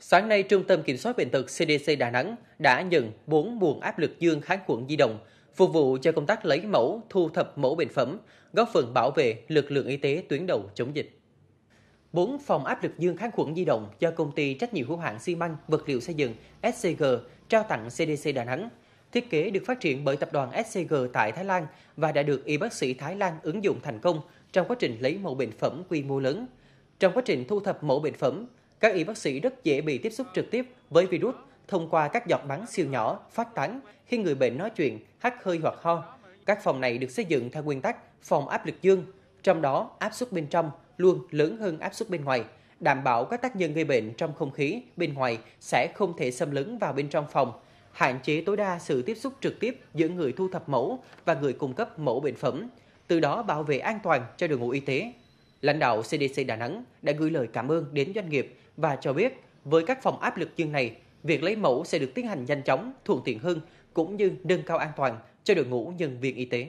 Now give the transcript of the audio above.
Sáng nay, Trung tâm Kiểm soát Bệnh tật CDC Đà Nẵng đã nhận 4 buồng áp lực dương kháng khuẩn di động, phục vụ cho công tác lấy mẫu, thu thập mẫu bệnh phẩm, góp phần bảo vệ lực lượng y tế tuyến đầu chống dịch. 4 phòng áp lực dương kháng khuẩn di động do công ty trách nhiệm hữu hạn xi măng vật liệu xây dựng SCG trao tặng CDC Đà Nẵng. Thiết kế được phát triển bởi tập đoàn SCG tại Thái Lan và đã được y bác sĩ Thái Lan ứng dụng thành công trong quá trình lấy mẫu bệnh phẩm quy mô lớn. Trong quá trình thu thập mẫu bệnh phẩm, các y bác sĩ rất dễ bị tiếp xúc trực tiếp với virus thông qua các giọt bắn siêu nhỏ phát tán khi người bệnh nói chuyện, hắt hơi hoặc ho. Các phòng này được xây dựng theo nguyên tắc phòng áp lực dương, trong đó áp suất bên trong luôn lớn hơn áp suất bên ngoài, đảm bảo các tác nhân gây bệnh trong không khí bên ngoài sẽ không thể xâm lấn vào bên trong phòng, hạn chế tối đa sự tiếp xúc trực tiếp giữa người thu thập mẫu và người cung cấp mẫu bệnh phẩm, từ đó bảo vệ an toàn cho đội ngũ y tế Lãnh đạo CDC Đà Nẵng đã gửi lời cảm ơn đến doanh nghiệp và cho biết với các phòng áp lực dương này, việc lấy mẫu sẽ được tiến hành nhanh chóng, thuận tiện hơn cũng như nâng cao an toàn cho đội ngũ nhân viên y tế.